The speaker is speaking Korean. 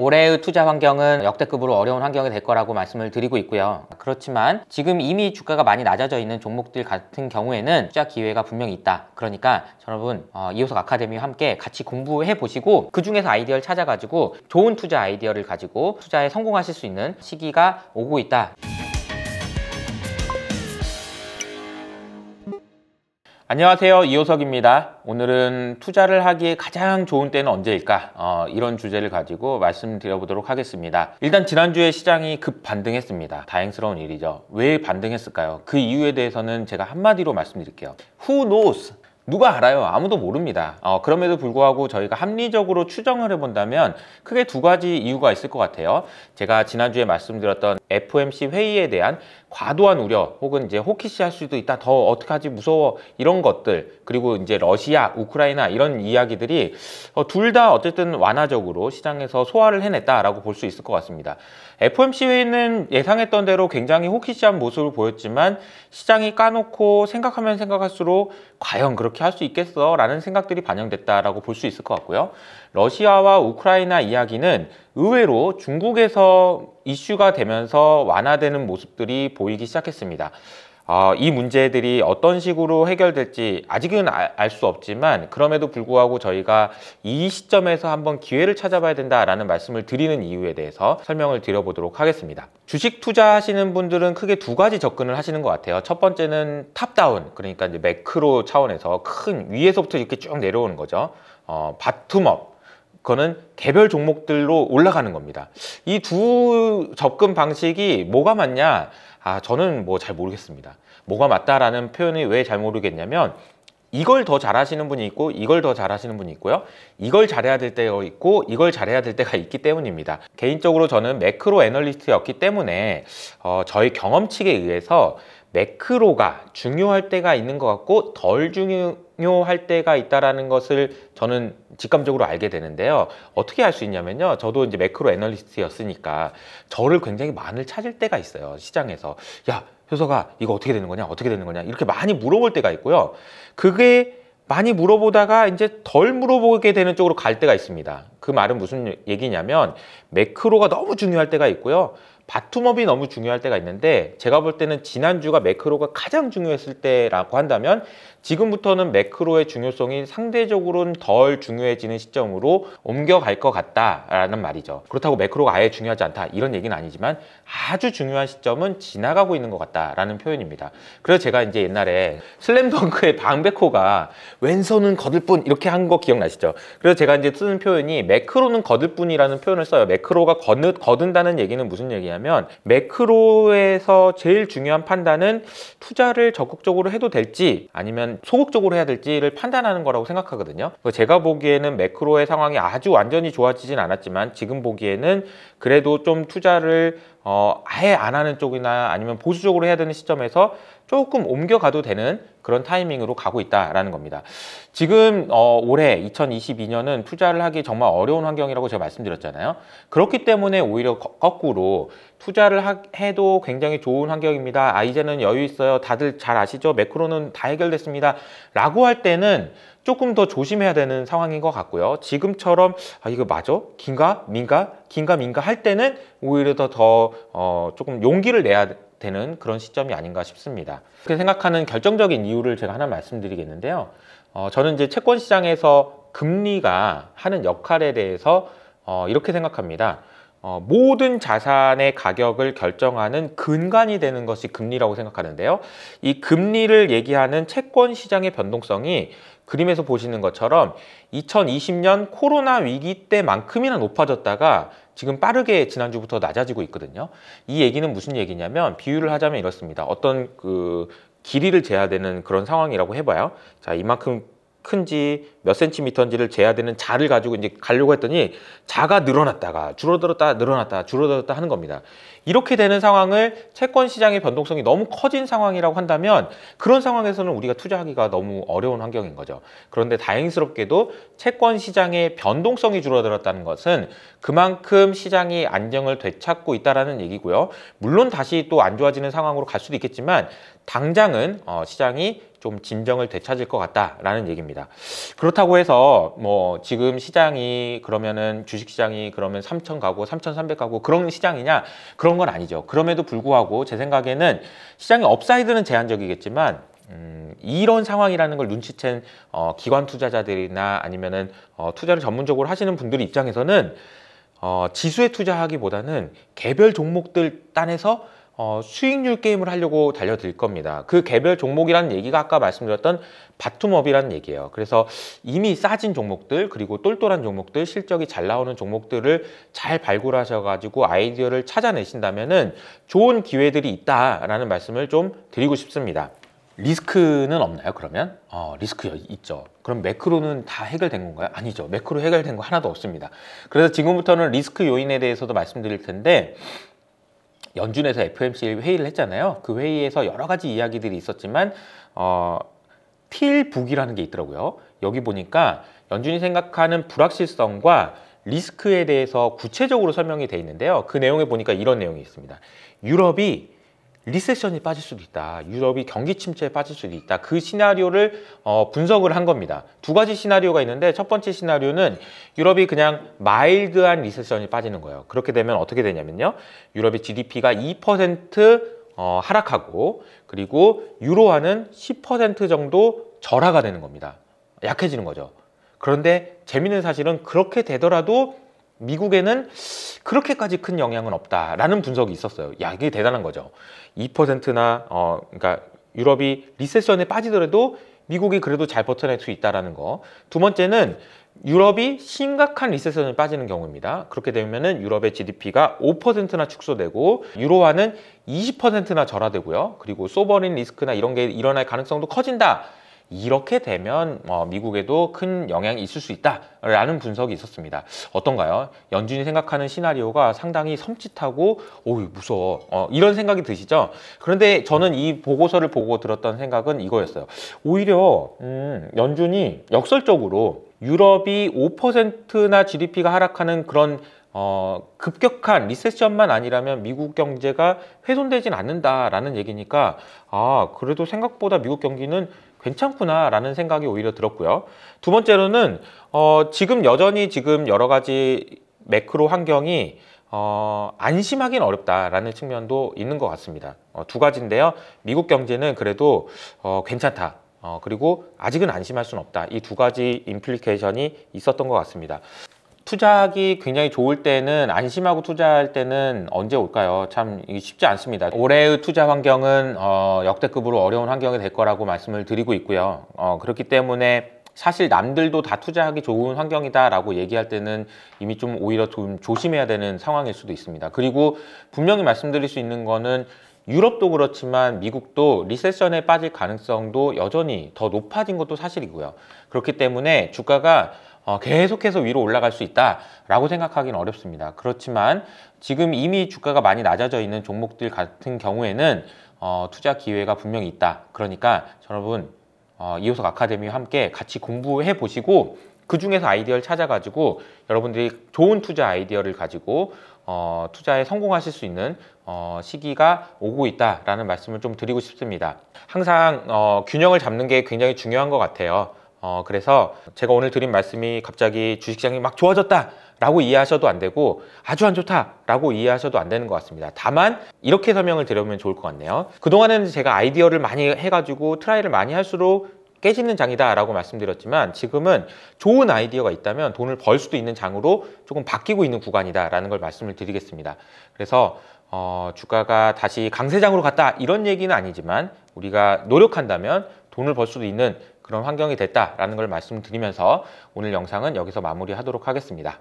올해의 투자 환경은 역대급으로 어려운 환경이 될 거라고 말씀을 드리고 있고요. 그렇지만 지금 이미 주가가 많이 낮아져 있는 종목들 같은 경우에는 투자 기회가 분명히 있다. 그러니까 여러분 어, 이호석 아카데미와 함께 같이 공부해 보시고 그 중에서 아이디어를 찾아가지고 좋은 투자 아이디어를 가지고 투자에 성공하실 수 있는 시기가 오고 있다. 안녕하세요. 이호석입니다. 오늘은 투자를 하기에 가장 좋은 때는 언제일까? 어, 이런 주제를 가지고 말씀드려보도록 하겠습니다. 일단 지난주에 시장이 급 반등했습니다. 다행스러운 일이죠. 왜 반등했을까요? 그 이유에 대해서는 제가 한마디로 말씀드릴게요. Who knows? 누가 알아요? 아무도 모릅니다. 어, 그럼에도 불구하고 저희가 합리적으로 추정을 해본다면 크게 두 가지 이유가 있을 것 같아요. 제가 지난주에 말씀드렸던 FOMC 회의에 대한 과도한 우려 혹은 이제 호키시할 수도 있다 더어떻게하지 무서워 이런 것들 그리고 이제 러시아 우크라이나 이런 이야기들이 어, 둘다 어쨌든 완화적으로 시장에서 소화를 해냈다라고 볼 수 있을 것 같습니다 FOMC는 회의 예상했던 대로 굉장히 호키시한 모습을 보였지만 시장이 까놓고 생각하면 생각할수록 과연 그렇게 할 수 있겠어 라는 생각들이 반영됐다라고 볼 수 있을 것 같고요 러시아와 우크라이나 이야기는 의외로 중국에서 이슈가 되면서 완화되는 모습들이 보이기 시작했습니다. 어, 이 문제들이 어떤 식으로 해결될지 아직은 알 수 없지만 그럼에도 불구하고 저희가 이 시점에서 한번 기회를 찾아봐야 된다라는 말씀을 드리는 이유에 대해서 설명을 드려보도록 하겠습니다. 주식 투자하시는 분들은 크게 두 가지 접근을 하시는 것 같아요. 첫 번째는 탑다운 그러니까 이제 매크로 차원에서 큰 위에서부터 이렇게 쭉 내려오는 거죠. 어, 바툼업 그거는 개별 종목들로 올라가는 겁니다. 이 두 접근 방식이 뭐가 맞냐? 아, 저는 뭐 잘 모르겠습니다. 뭐가 맞다라는 표현이 왜 잘 모르겠냐면 이걸 더 잘하시는 분이 있고 이걸 더 잘하시는 분이 있고요. 이걸 잘해야 될 때가 있고 이걸 잘해야 될 때가 있기 때문입니다. 개인적으로 저는 매크로 애널리스트였기 때문에 어, 저희 경험칙에 의해서 매크로가 중요할 때가 있는 것 같고 덜 중요 강요할 때가 있다라는 것을 저는 직감적으로 알게 되는데요. 어떻게 할 수 있냐면요. 저도 이제 매크로 애널리스트였으니까 저를 굉장히 많을 찾을 때가 있어요. 시장에서. 야, 효서가 이거 어떻게 되는 거냐? 어떻게 되는 거냐? 이렇게 많이 물어볼 때가 있고요. 그게 많이 물어보다가 이제 덜 물어보게 되는 쪽으로 갈 때가 있습니다. 그 말은 무슨 얘기냐면 매크로가 너무 중요할 때가 있고요. 바툼업이 너무 중요할 때가 있는데 제가 볼 때는 지난주가 매크로가 가장 중요했을 때라고 한다면 지금부터는 매크로의 중요성이 상대적으로는 덜 중요해지는 시점으로 옮겨갈 것 같다라는 말이죠. 그렇다고 매크로가 아예 중요하지 않다 이런 얘기는 아니지만 아주 중요한 시점은 지나가고 있는 것 같다라는 표현입니다. 그래서 제가 이제 옛날에 슬램덩크의 방백호가 왼손은 거들 뿐 이렇게 한 거 기억나시죠? 그래서 제가 이제 쓰는 표현이 매크로는 거들 뿐이라는 표현을 써요. 매크로가 거는, 거둔다는 얘기는 무슨 얘기냐면 뭐냐면 매크로에서 제일 중요한 판단은 투자를 적극적으로 해도 될지 아니면 소극적으로 해야 될지를 판단하는 거라고 생각하거든요. 제가 보기에는 매크로의 상황이 아주 완전히 좋아지진 않았지만 지금 보기에는 그래도 좀 투자를 어, 아예 안 하는 쪽이나 아니면 보수적으로 해야 되는 시점에서 조금 옮겨가도 되는 그런 타이밍으로 가고 있다라는 겁니다. 지금 어, 올해 2022년은 투자를 하기 정말 어려운 환경이라고 제가 말씀드렸잖아요. 그렇기 때문에 오히려 거꾸로 투자를 하, 해도 굉장히 좋은 환경입니다. 아 이제는 여유 있어요. 다들 잘 아시죠? 매크로는 다 해결됐습니다. 라고 할 때는 조금 더 조심해야 되는 상황인 것 같고요. 지금처럼 아 이거 맞아? 긴가? 민가? 긴가? 민가? 할 때는 오히려 더더 어, 조금 용기를 내야 되는 그런 시점이 아닌가 싶습니다. 그렇게 생각하는 결정적인 이유를 제가 하나 말씀드리겠는데요. 어, 저는 이제 채권 시장에서 금리가 하는 역할에 대해서 어, 이렇게 생각합니다. 어, 모든 자산의 가격을 결정하는 근간이 되는 것이 금리라고 생각하는데요. 이 금리를 얘기하는 채권 시장의 변동성이 그림에서 보시는 것처럼 2020년 코로나 위기 때만큼이나 높아졌다가 지금 빠르게 지난주부터 낮아지고 있거든요. 이 얘기는 무슨 얘기냐면 비유를 하자면 이렇습니다. 어떤 그 길이를 재야 되는 그런 상황이라고 해봐요. 자, 이만큼 큰지 몇 센티미터인지를 재야 되는 자를 가지고 이제 가려고 했더니 자가 늘어났다가 줄어들었다 늘어났다 줄어들었다 하는 겁니다. 이렇게 되는 상황을 채권 시장의 변동성이 너무 커진 상황이라고 한다면 그런 상황에서는 우리가 투자하기가 너무 어려운 환경인 거죠. 그런데 다행스럽게도 채권 시장의 변동성이 줄어들었다는 것은 그만큼 시장이 안정을 되찾고 있다라는 얘기고요. 물론 다시 또 안 좋아지는 상황으로 갈 수도 있겠지만 당장은 어, 시장이 좀 진정을 되찾을 것 같다라는 얘기입니다. 그런 그렇다고 해서 뭐 지금 시장이 그러면은 주식시장이 그러면 3천 가고 3,300 가고 그런 시장이냐 그런 건 아니죠. 그럼에도 불구하고 제 생각에는 시장의 업사이드는 제한적이겠지만 음, 이런 상황이라는 걸 눈치챈 어, 기관 투자자들이나 아니면은 어, 투자를 전문적으로 하시는 분들 입장에서는 어, 지수에 투자하기보다는 개별 종목들 따에서 어, 수익률 게임을 하려고 달려들 겁니다. 그 개별 종목이라는 얘기가 아까 말씀드렸던 바툼업이라는 얘기예요. 그래서 이미 싸진 종목들 그리고 똘똘한 종목들 실적이 잘 나오는 종목들을 잘 발굴하셔가지고 아이디어를 찾아내신다면 좋은 기회들이 있다라는 말씀을 좀 드리고 싶습니다. 리스크는 없나요 그러면? 어, 리스크 있죠. 그럼 매크로는 다 해결된 건가요? 아니죠. 매크로 해결된 거 하나도 없습니다. 그래서 지금부터는 리스크 요인에 대해서도 말씀드릴 텐데 연준에서 FOMC 회의를 했잖아요. 그 회의에서 여러 가지 이야기들이 있었지만 어, 틸북이라는 게 있더라고요. 여기 보니까 연준이 생각하는 불확실성과 리스크에 대해서 구체적으로 설명이 돼 있는데요. 그 내용에 보니까 이런 내용이 있습니다. 유럽이 리세션이 빠질 수도 있다. 유럽이 경기 침체에 빠질 수도 있다. 그 시나리오를 어, 분석을 한 겁니다. 두 가지 시나리오가 있는데 첫 번째 시나리오는 유럽이 그냥 마일드한 리세션이 빠지는 거예요. 그렇게 되면 어떻게 되냐면요. 유럽의 GDP가 2% 어, 하락하고 그리고 유로화는 10% 정도 절하가 되는 겁니다. 약해지는 거죠. 그런데 재미있는 사실은 그렇게 되더라도 미국에는 그렇게까지 큰 영향은 없다라는 분석이 있었어요. 야, 이게 대단한 거죠. 2%나 어 그러니까 유럽이 리세션에 빠지더라도 미국이 그래도 잘 버텨낼 수 있다라는 거. 두 번째는 유럽이 심각한 리세션에 빠지는 경우입니다. 그렇게 되면은 유럽의 GDP가 5%나 축소되고 유로화는 20%나 절하되고요. 그리고 소버린 리스크나 이런 게 일어날 가능성도 커진다. 이렇게 되면 어, 미국에도 큰 영향이 있을 수 있다라는 분석이 있었습니다. 어떤가요? 연준이 생각하는 시나리오가 상당히 섬찟하고 오우 무서워 어, 이런 생각이 드시죠? 그런데 저는 이 보고서를 보고 들었던 생각은 이거였어요. 오히려 음, 연준이 역설적으로 유럽이 5%나 GDP가 하락하는 그런 어, 급격한 리세션만 아니라면 미국 경제가 훼손되진 않는다라는 얘기니까 아 그래도 생각보다 미국 경기는 괜찮구나라는 생각이 오히려 들었고요. 두 번째로는 어, 지금 여전히 지금 여러 가지 매크로 환경이 어, 안심하긴 어렵다라는 측면도 있는 것 같습니다. 어, 두 가지인데요. 미국 경제는 그래도 어, 괜찮다. 어, 그리고 아직은 안심할 수는 없다. 이 두 가지 인플리케이션이 있었던 것 같습니다. 투자하기 굉장히 좋을 때는 안심하고 투자할 때는 언제 올까요? 참 쉽지 않습니다. 올해의 투자 환경은 어, 역대급으로 어려운 환경이 될 거라고 말씀을 드리고 있고요. 어, 그렇기 때문에 사실 남들도 다 투자하기 좋은 환경이다라고 얘기할 때는 이미 좀 오히려 좀 조심해야 되는 상황일 수도 있습니다. 그리고 분명히 말씀드릴 수 있는 거는 유럽도 그렇지만 미국도 리세션에 빠질 가능성도 여전히 더 높아진 것도 사실이고요. 그렇기 때문에 주가가 어, 계속해서 위로 올라갈 수 있다라고 생각하기는 어렵습니다. 그렇지만 지금 이미 주가가 많이 낮아져 있는 종목들 같은 경우에는 어, 투자 기회가 분명히 있다. 그러니까 여러분 어, 이호석 아카데미와 함께 같이 공부해 보시고 그 중에서 아이디어를 찾아가지고 여러분들이 좋은 투자 아이디어를 가지고 어, 투자에 성공하실 수 있는 어, 시기가 오고 있다라는 말씀을 좀 드리고 싶습니다. 항상 어, 균형을 잡는 게 굉장히 중요한 것 같아요. 어, 그래서 제가 오늘 드린 말씀이 갑자기 주식시장이 막 좋아졌다! 라고 이해하셔도 안 되고 아주 안 좋다! 라고 이해하셔도 안 되는 것 같습니다. 다만 이렇게 설명을 드려보면 좋을 것 같네요. 그동안에는 제가 아이디어를 많이 해가지고 트라이를 많이 할수록 깨지는 장이다 라고 말씀드렸지만 지금은 좋은 아이디어가 있다면 돈을 벌 수도 있는 장으로 조금 바뀌고 있는 구간이다 라는 걸 말씀을 드리겠습니다 그래서 어, 주가가 다시 강세장으로 갔다 이런 얘기는 아니지만 우리가 노력한다면 돈을 벌 수도 있는 그런 환경이 됐다라는 걸 말씀드리면서 오늘 영상은 여기서 마무리하도록 하겠습니다.